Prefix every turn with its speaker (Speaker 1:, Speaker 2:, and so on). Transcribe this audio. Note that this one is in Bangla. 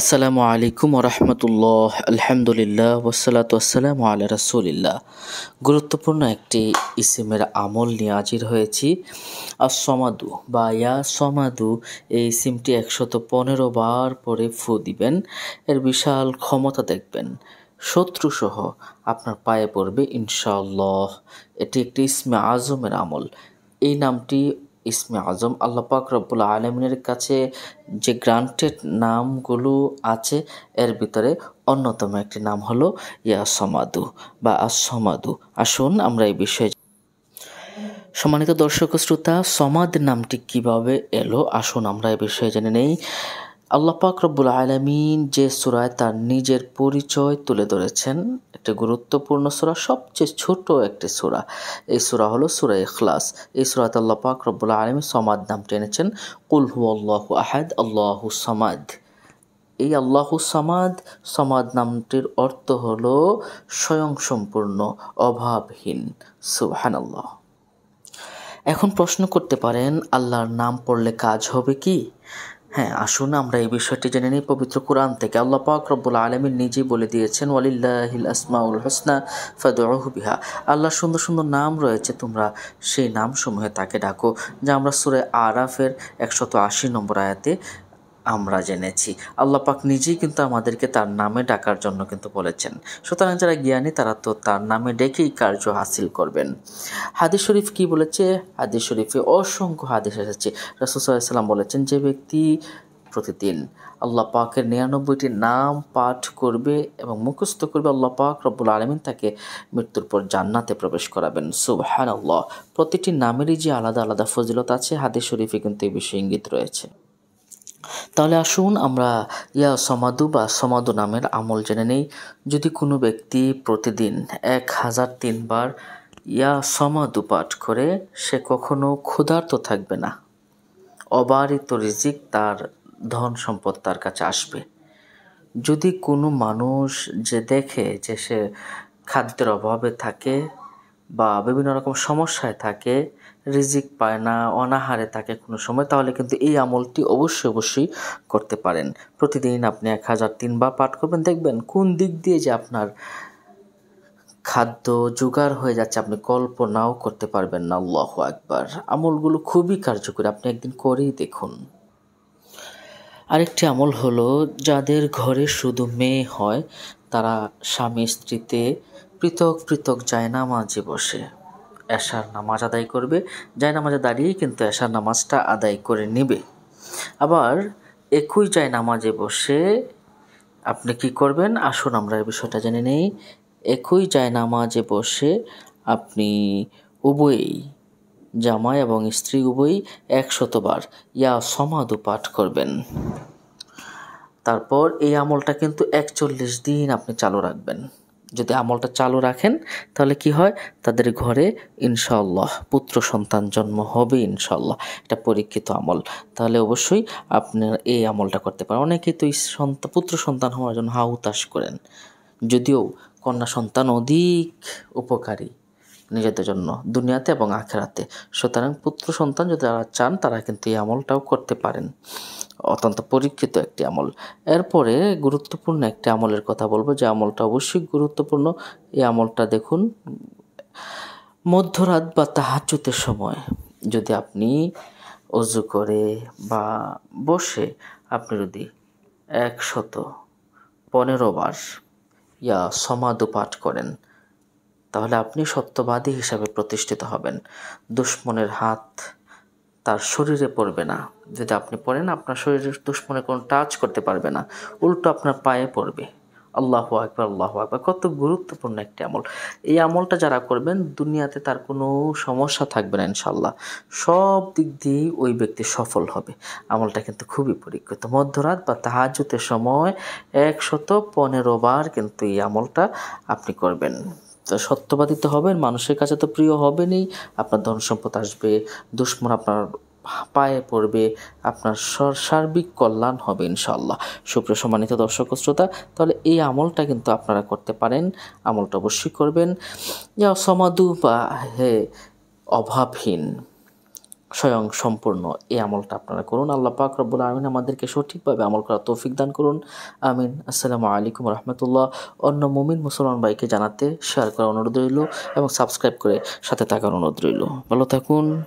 Speaker 1: আসসালামু আলাইকুম রহমতুল্লাহ আলহামদুলিল্লাহ ওসালাত আসসালাম আল্লাহ রাসুলিল্লাহ গুরুত্বপূর্ণ একটি ইসিমের আমল নিয়ে হাজির হয়েছি আর সমাদু বা ইয়া সমাদু এই সিমটি একশত পনেরো বার পরে ফু দিবেন এর বিশাল ক্ষমতা দেখবেন শত্রুসহ আপনার পায়ে পড়বে ইনশাল্লাহ এটি একটি ইসমে আজমের আমল এই নামটি ইসমে আজম আল্লাহ পাক রব্বুল আলমিনের কাছে যে গ্রান্টেড নামগুলো আছে এর ভিতরে অন্যতম একটি নাম হলো ইয়া সমাদু বা আসমাদু আসুন আমরা এই বিষয়ে সম্মানিত দর্শক শ্রোতা সমাদ নামটি কিভাবে এলো আসুন আমরা এ বিষয়ে জেনে নেই আল্লাহ পাক রব্বুল আলমিন যে সুরায় তার নিজের পরিচয় তুলে ধরেছেন একটা গুরুত্বপূর্ণ সুরা সবচেয়ে ছোট একটি সুরা এই সুরা হলো সুরা ইখলাস এই সুরাতে আল্লাহ পাক রব্বুল আলমী সমাদ নামটি এনেছেন কুলহু আল্লাহ আহেদ আল্লাহ সমাদ এই আল্লাহ সমাদ সমাদ নামটির অর্থ হল স্বয়ংসম্পূর্ণ অভাবহীন সুহান আল্লাহ এখন প্রশ্ন করতে পারেন আল্লাহর নাম পড়লে কাজ হবে কি হ্যাঁ আসুন আমরা এই বিষয়টি জেনে নিই পবিত্র কোরআন থেকে আল্লাহ পাক রব্বুল আলমিন নিজেই বলে দিয়েছেন ওয়ালিল্লাহিল আসমাউল হোসনা বিহা আল্লাহর সুন্দর সুন্দর নাম রয়েছে তোমরা সেই নাম সমূহে তাকে ডাকো যা আমরা সুরে আরাফের একশত আশি নম্বর আয়াতে আমরা জেনেছি আল্লাহ পাক নিজেই কিন্তু আমাদেরকে তার নামে ডাকার জন্য কিন্তু বলেছেন সুতরাং যারা জ্ঞানী তারা তো তার নামে ডেকেই কার্য হাসিল করবেন হাদিস শরীফ কি বলেছে হাদিস শরীফে অসংখ্য হাদিস এসেছে রাসুসাল্লাম বলেছেন যে ব্যক্তি প্রতিদিন আল্লাহ পাকের নিরানব্বইটি নাম পাঠ করবে এবং মুখস্থ করবে আল্লাহ পাক রব্বুল আলমিন তাকে মৃত্যুর পর জান্নাতে প্রবেশ করাবেন সুবহান আল্লাহ প্রতিটি নামেরই যে আলাদা আলাদা ফজিলত আছে হাদিস শরীফে কিন্তু এই বিষয়ে ইঙ্গিত রয়েছে তাহলে আসুন আমরা ইয়া সমাধু বা সমাধু নামের আমল জেনে নেই যদি কোনো ব্যক্তি প্রতিদিন এক হাজার তিনবার ইয়া সমাধু পাঠ করে সে কখনো ক্ষুধার্ত থাকবে না অবারিত রিজিক তার ধন সম্পদ তার কাছে আসবে যদি কোনো মানুষ যে দেখে যে সে খাদ্যের অভাবে থাকে বা বিভিন্ন রকম সমস্যায় থাকে রিজিক পায় না অনাহারে থাকে কোনো সময় তাহলে কিন্তু এই আমলটি অবশ্যই অবশ্যই করতে পারেন প্রতিদিন আপনি এক হাজার তিনবার পাঠ করবেন দেখবেন কোন দিক দিয়ে যে আপনার খাদ্য জোগাড় হয়ে যাচ্ছে আপনি কল্পনাও করতে পারবেন না আল্লাহ একবার আমলগুলো খুবই কার্যকরী আপনি একদিন করেই দেখুন আরেকটি আমল হলো যাদের ঘরে শুধু মেয়ে হয় তারা স্বামী স্ত্রীতে পৃথক পৃথক জায়নামাজে বসে এশার নামাজ আদায় করবে জায়নামাজে দাঁড়িয়ে কিন্তু এশার নামাজটা আদায় করে নেবে আবার একই জায়নামাজে বসে আপনি কি করবেন আসুন আমরা এই বিষয়টা জেনে নেই একই জায়নামাজে বসে আপনি উভয়েই জামাই এবং স্ত্রী উভয়ই একশতবার ইয়া সমাধু পাঠ করবেন তারপর এই আমলটা কিন্তু একচল্লিশ দিন আপনি চালু রাখবেন যদি আমলটা চালু রাখেন তাহলে কি হয় তাদের ঘরে ইনশাল্লাহ পুত্র সন্তান জন্ম হবে ইনশাল্লাহ এটা পরীক্ষিত আমল তাহলে অবশ্যই আপনারা এই আমলটা করতে পারেন অনেকেই তো সন্তান পুত্র সন্তান হওয়ার জন্য হাউতাস করেন যদিও কন্যা সন্তান অধিক উপকারী নিজেদের জন্য দুনিয়াতে এবং আখেরাতে সুতরাং পুত্র সন্তান যদি তারা চান তারা কিন্তু এই আমলটাও করতে পারেন অত্যন্ত পরীক্ষিত একটি আমল এরপরে গুরুত্বপূর্ণ একটি আমলের কথা বলবো যে আমলটা অবশ্যই গুরুত্বপূর্ণ এই আমলটা দেখুন মধ্যরাত বা তাহাজুতের সময় যদি আপনি অজু করে বা বসে আপনি যদি একশত পনেরো বার ইয়া সমাধু পাঠ করেন তাহলে আপনি সত্যবাদী হিসাবে প্রতিষ্ঠিত হবেন দুশ্মনের হাত তার শরীরে পড়বে না যদি আপনি পড়েন আপনার শরীরের দুশ্মনে কোনো টাচ করতে পারবে না উল্টো আপনার পায়ে পড়বে আল্লাহ আকবর আল্লাহ আকবর কত গুরুত্বপূর্ণ একটি আমল এই আমলটা যারা করবেন দুনিয়াতে তার কোনো সমস্যা থাকবে না ইনশাল্লাহ সব দিক দিয়েই ওই ব্যক্তি সফল হবে আমলটা কিন্তু খুবই পরীক্ষিত মধ্যরাত বা তাহাজুতের সময় একশত পনেরো বার কিন্তু এই আমলটা আপনি করবেন সত্যবাদী তো হবেন মানুষের কাছে তো প্রিয় হবেনই আপনার ধন সম্পদ আসবে দুশ্মন আপনার পায়ে পড়বে আপনার সার্বিক কল্যাণ হবে ইনশাল্লাহ সুপ্রিয় সম্মানিত দর্শক শ্রোতা তাহলে এই আমলটা কিন্তু আপনারা করতে পারেন আমলটা অবশ্যই করবেন যা সমাধু বা হে অভাবহীন স্বয়ং সম্পূর্ণ এই আমলটা আপনারা করুন আল্লাহ পাক রব্বুল আমিন আমাদেরকে সঠিকভাবে আমল করার তৌফিক দান করুন আমিন আসসালামু আলাইকুম রহমতুল্লাহ অন্য মুমিন মুসলমান ভাইকে জানাতে শেয়ার করার অনুরোধ রইল এবং সাবস্ক্রাইব করে সাথে থাকার অনুরোধ রইল ভালো থাকুন